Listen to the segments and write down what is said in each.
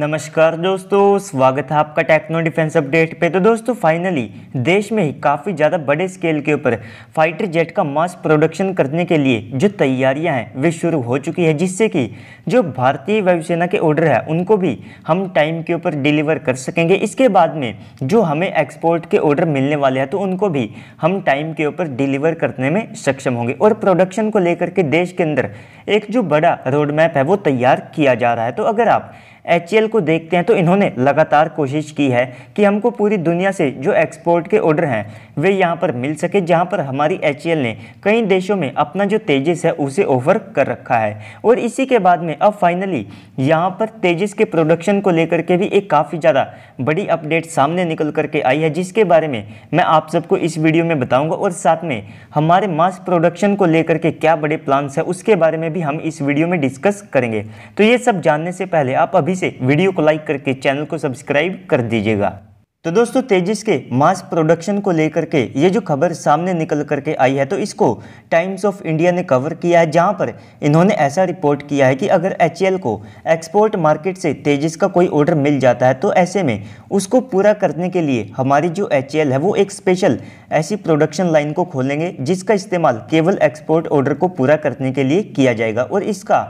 नमस्कार दोस्तों स्वागत है आपका टेक्नो डिफेंस अपडेट पे तो दोस्तों फाइनली देश में ही काफ़ी ज़्यादा बड़े स्केल के ऊपर फाइटर जेट का मास प्रोडक्शन करने के लिए जो तैयारियां हैं वे शुरू हो चुकी है जिससे कि जो भारतीय वायुसेना के ऑर्डर है उनको भी हम टाइम के ऊपर डिलीवर कर सकेंगे इसके बाद में जो हमें एक्सपोर्ट के ऑर्डर मिलने वाले हैं तो उनको भी हम टाइम के ऊपर डिलीवर करने में सक्षम होंगे और प्रोडक्शन को लेकर के देश के अंदर एक जो बड़ा रोड मैप है वो तैयार किया जा रहा है तो अगर आप एच को देखते हैं तो इन्होंने लगातार कोशिश की है कि हमको पूरी दुनिया से जो एक्सपोर्ट के ऑर्डर हैं वे यहाँ पर मिल सके जहाँ पर हमारी एच ने कई देशों में अपना जो तेजस है उसे ऑफर कर रखा है और इसी के बाद में अब फाइनली यहाँ पर तेजस के प्रोडक्शन को लेकर के भी एक काफ़ी ज़्यादा बड़ी अपडेट सामने निकल करके आई है जिसके बारे में मैं आप सबको इस वीडियो में बताऊँगा और साथ में हमारे मास प्रोडक्शन को लेकर के क्या बड़े प्लान्स हैं उसके बारे में भी हम इस वीडियो में डिस्कस करेंगे तो ये सब जानने से पहले आप अभी से वीडियो को लाइक करके चैनल को सब्सक्राइब कर दीजिएगा तो दोस्तों तेजस के मास प्रोडक्शन को लेकर के ये जो खबर सामने निकल करके आई है तो इसको टाइम्स ऑफ इंडिया ने कवर किया है जहाँ पर इन्होंने ऐसा रिपोर्ट किया है कि अगर एच को एक्सपोर्ट मार्केट से तेजस का कोई ऑर्डर मिल जाता है तो ऐसे में उसको पूरा करने के लिए हमारी जो एच है वो एक स्पेशल ऐसी प्रोडक्शन लाइन को खोलेंगे जिसका इस्तेमाल केवल एक्सपोर्ट ऑर्डर को पूरा करने के लिए किया जाएगा और इसका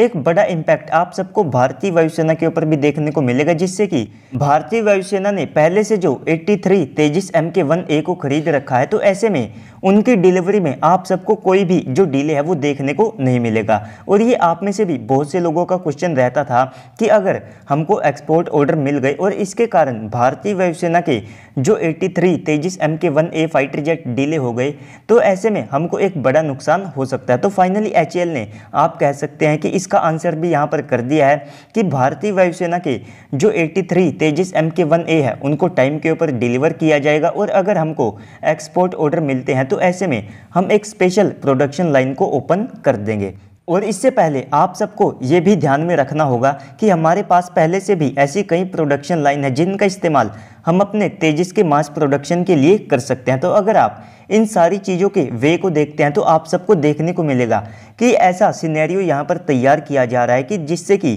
एक बड़ा इम्पैक्ट आप सबको भारतीय वायुसेना के ऊपर भी देखने को मिलेगा जिससे कि भारतीय वायुसेना ने पहले से जो 83 तेजस एम के वन ए को खरीद रखा है तो ऐसे में उनकी डिलीवरी में आप सबको कोई भी जो डीले है वो देखने को नहीं मिलेगा और ये आप में से भी बहुत से लोगों का क्वेश्चन रहता था कि अगर हमको एक्सपोर्ट ऑर्डर मिल गए और इसके कारण भारतीय वायुसेना के जो three Tejas M K one A fighter jet delay हो गए तो ऐसे में हमको एक बड़ा नुकसान हो सकता है तो फाइनली एच ने आप कह सकते हैं कि इस इसका आंसर भी यहाँ पर कर दिया है कि भारतीय वायुसेना के जो 83 तेजस एम के वन ए है उनको टाइम के ऊपर डिलीवर किया जाएगा और अगर हमको एक्सपोर्ट ऑर्डर मिलते हैं तो ऐसे में हम एक स्पेशल प्रोडक्शन लाइन को ओपन कर देंगे और इससे पहले आप सबको ये भी ध्यान में रखना होगा कि हमारे पास पहले से भी ऐसी कई प्रोडक्शन लाइन है जिनका इस्तेमाल हम अपने तेजिस के मास प्रोडक्शन के लिए कर सकते हैं तो अगर आप इन सारी चीज़ों के वे को देखते हैं तो आप सबको देखने को मिलेगा कि ऐसा सिनेरियो यहाँ पर तैयार किया जा रहा है कि जिससे कि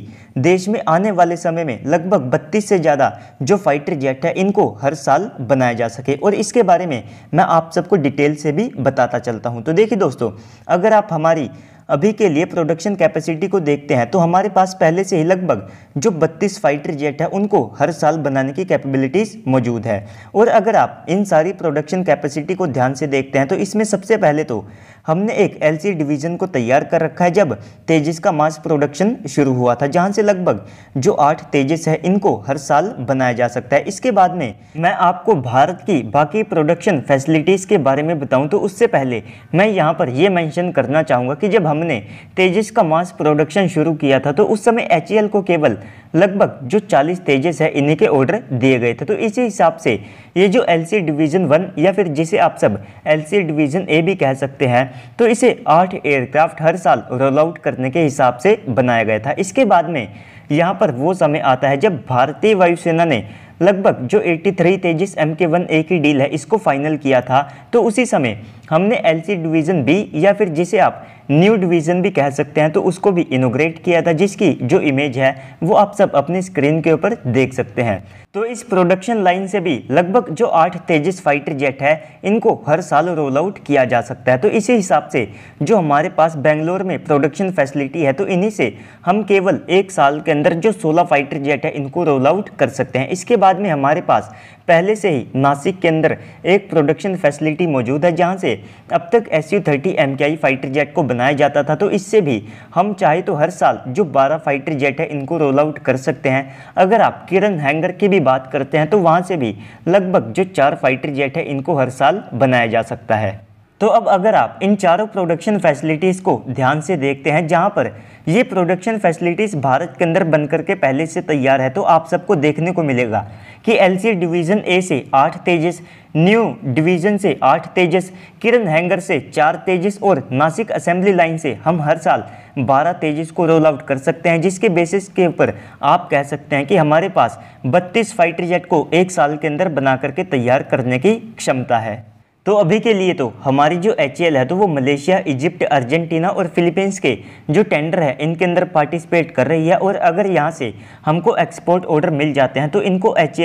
देश में आने वाले समय में लगभग 32 से ज़्यादा जो फाइटर जेट है इनको हर साल बनाया जा सके और इसके बारे में मैं आप सबको डिटेल से भी बताता चलता हूँ तो देखिए दोस्तों अगर आप हमारी अभी के लिए प्रोडक्शन कैपेसिटी को देखते हैं तो हमारे पास पहले से ही लगभग जो 32 फाइटर जेट है उनको हर साल बनाने की कैपेबिलिटीज़ मौजूद है और अगर आप इन सारी प्रोडक्शन कैपेसिटी को ध्यान से देखते हैं तो इसमें सबसे पहले तो हमने एक एल डिवीज़न को तैयार कर रखा है जब तेजिस का मास प्रोडक्शन शुरू हुआ था जहाँ से लगभग जो आठ तेजस है इनको हर साल बनाया जा सकता है इसके बाद में मैं आपको भारत की बाकी प्रोडक्शन फैसिलिटीज़ के बारे में बताऊँ तो उससे पहले मैं यहाँ पर यह मैंशन करना चाहूँगा कि जब हम हमने तेजस का मास प्रोडक्शन शुरू किया था तो उस समय एच e को केवल लगभग जो 40 तेजस है इन्हीं के ऑर्डर दिए गए थे तो इसी हिसाब से ये जो एल डिवीज़न वन या फिर जिसे आप सब एल डिवीज़न ए भी कह सकते हैं तो इसे आठ एयरक्राफ्ट हर साल रोल आउट करने के हिसाब से बनाया गया था इसके बाद में यहाँ पर वो समय आता है जब भारतीय वायुसेना ने लगभग जो 83 तेजस एम के वन ए की डील है इसको फाइनल किया था तो उसी समय हमने एल डिवीज़न बी या फिर जिसे आप न्यू डिवीज़न भी कह सकते हैं तो उसको भी इनोग्रेट किया था जिसकी जो इमेज है वो आप सब अपनी स्क्रीन के ऊपर देख सकते हैं तो इस प्रोडक्शन लाइन से भी लगभग जो आठ तेजस फाइटर जेट है इनको हर साल रोल आउट किया जा सकता है तो इसी हिसाब से जो हमारे पास बेंगलोर में प्रोडक्शन फैसिलिटी है तो इन्हीं से हम केवल एक साल के अंदर जो सोलह फाइटर जेट है इनको रोल आउट कर सकते हैं इसके बाद में हमारे पास पहले से ही नासिक के अंदर एक प्रोडक्शन फैसिलिटी मौजूद है जहाँ से अब तक S U thirty fighter jet को बनाया जाता था तो इससे भी हम चाहे तो हर साल जो बारह फाइटर जेट है इनको रोल आउट कर सकते हैं अगर आप किरण हैंगर की भी बात करते हैं तो वहाँ से भी लगभग जो चार फाइटर जेट है इनको हर साल बनाया जा सकता है तो अब अगर आप इन चारों प्रोडक्शन फैसिलिटीज़ को ध्यान से देखते हैं जहाँ पर ये प्रोडक्शन फैसिलिटीज़ भारत के अंदर बन करके पहले से तैयार है तो आप सबको देखने को मिलेगा कि एल डिवीज़न ए से आठ तेजस न्यू डिवीज़न से आठ तेजस किरण हैंगर से चार तेजस और नासिक असेंबली लाइन से हम हर साल बारह तेजस को रोल आउट कर सकते हैं जिसके बेसिस के ऊपर आप कह सकते हैं कि हमारे पास बत्तीस फाइटर जेट को एक साल के अंदर बना करके तैयार करने की क्षमता है तो अभी के लिए तो हमारी जो एच है तो वो मलेशिया इजिप्ट अर्जेंटीना और फिलीपींस के जो टेंडर है इनके अंदर पार्टिसिपेट कर रही है और अगर यहाँ से हमको एक्सपोर्ट ऑर्डर मिल जाते हैं तो इनको एच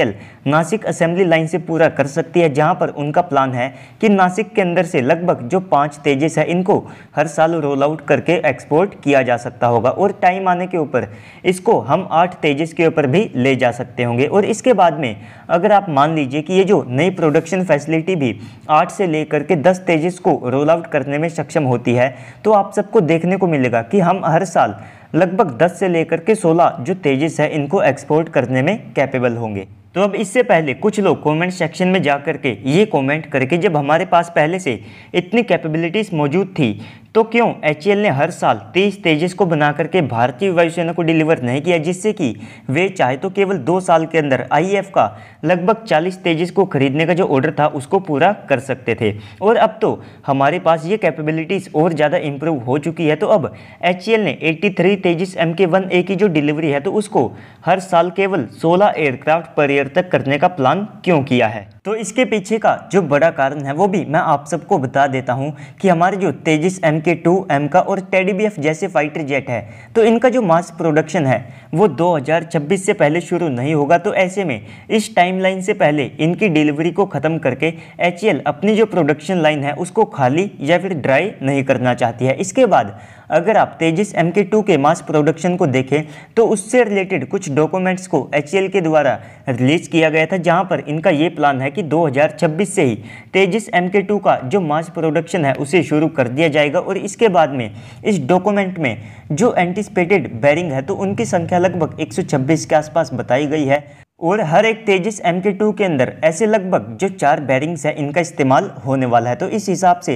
नासिक असेंबली लाइन से पूरा कर सकती है जहाँ पर उनका प्लान है कि नासिक के अंदर से लगभग जो पाँच तेजेस है इनको हर साल रोल आउट करके एक्सपोर्ट किया जा सकता होगा और टाइम आने के ऊपर इसको हम आठ तेजेस के ऊपर भी ले जा सकते होंगे और इसके बाद में अगर आप मान लीजिए कि ये जो नई प्रोडक्शन फैसिलिटी भी आठ आठ से लेकर के दस तेजिस को रोल आउट करने में सक्षम होती है तो आप सबको देखने को मिलेगा कि हम हर साल लगभग 10 से लेकर के 16 जो तेजिस है इनको एक्सपोर्ट करने में कैपेबल होंगे तो अब इससे पहले कुछ लोग कमेंट सेक्शन में जा करके ये कमेंट करके जब हमारे पास पहले से इतनी कैपेबिलिटीज़ मौजूद थी तो क्यों एच ने हर साल तेईस तेजस को बना करके भारतीय वायुसेना को डिलीवर नहीं किया जिससे कि वे चाहे तो केवल दो साल के अंदर आई e का लगभग चालीस तेजस को खरीदने का जो ऑर्डर था उसको पूरा कर सकते थे और अब तो हमारे पास ये कैपेबिलिटीज़ और ज़्यादा इम्प्रूव हो चुकी है तो अब एच ने eighty three Tejas M K one A की जो डिलीवरी है तो उसको हर साल केवल सोलह एयरक्राफ्ट पर ईयर तक करने का प्लान क्यों किया है तो इसके पीछे का जो बड़ा कारण है वो भी मैं आप सबको बता देता हूँ कि हमारे जो Tejas M K two M का और टेडी बी एफ जैसे फाइटर जेट है तो इनका जो मास प्रोडक्शन है वो 2026 से पहले शुरू नहीं होगा तो ऐसे में इस टाइमलाइन से पहले इनकी डिलीवरी को ख़त्म करके एच अपनी जो प्रोडक्शन लाइन है उसको खाली या फिर ड्राई नहीं करना चाहती है इसके बाद अगर आप तेजिस एम के टू के मास प्रोडक्शन को देखें तो उससे रिलेटेड कुछ डॉक्यूमेंट्स को एच के द्वारा रिलीज किया गया था जहाँ पर इनका ये प्लान है कि 2026 से ही तेजिस एम के टू का जो मास प्रोडक्शन है उसे शुरू कर दिया जाएगा और इसके बाद में इस डॉक्यूमेंट में जो एंटिसपेटेड बैरिंग है तो उनकी संख्या लगभग 126 के आसपास बताई गई है और हर एक तेजस एम के टू के अंदर ऐसे लगभग जो चार बैरिंग्स हैं इनका इस्तेमाल होने वाला है तो इस हिसाब से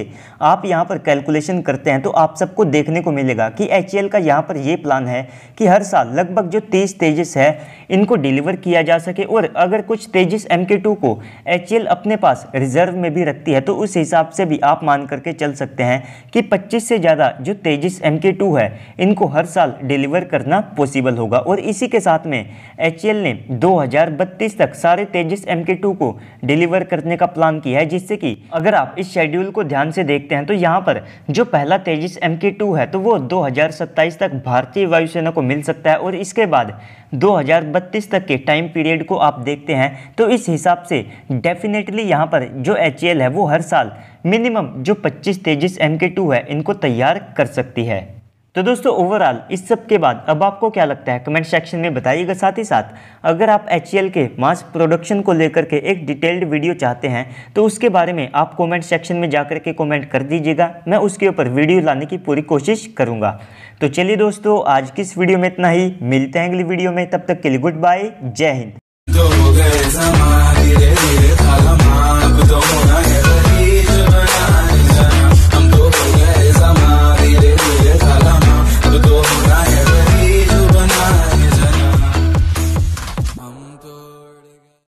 आप यहाँ पर कैलकुलेशन करते हैं तो आप सबको देखने को मिलेगा कि एच का यहाँ पर ये प्लान है कि हर साल लगभग जो तीस तेजस है इनको डिलीवर किया जा सके और अगर कुछ तेजस एम के टू को एच अपने पास रिजर्व में भी रखती है तो उस हिसाब से भी आप मान करके चल सकते हैं कि पच्चीस से ज़्यादा जो तेजस एम के टू है इनको हर साल डिलीवर करना पॉसिबल होगा और इसी के साथ में एच ने दो 2032 तक सारे तेजस एम के टू को डिलीवर करने का प्लान किया है जिससे कि अगर आप इस शेड्यूल को ध्यान से देखते हैं तो यहाँ पर जो पहला तेजस एम के टू है तो वो 2027 तक भारतीय वायुसेना को मिल सकता है और इसके बाद 2032 तक के टाइम पीरियड को आप देखते हैं तो इस हिसाब से डेफिनेटली यहाँ पर जो एच है वो हर साल मिनिमम जो पच्चीस तेजस एम के टू है इनको तैयार कर सकती है तो दोस्तों ओवरऑल इस सब के बाद अब आपको क्या लगता है कमेंट सेक्शन में बताइएगा साथ ही साथ अगर आप एच e के मास प्रोडक्शन को लेकर के एक डिटेल्ड वीडियो चाहते हैं तो उसके बारे में आप कमेंट सेक्शन में जाकर के कमेंट कर दीजिएगा मैं उसके ऊपर वीडियो लाने की पूरी कोशिश करूंगा तो चलिए दोस्तों आज की इस वीडियो में इतना ही मिलते हैं अगली वीडियो में तब तक के लिए गुड बाय जय हिंद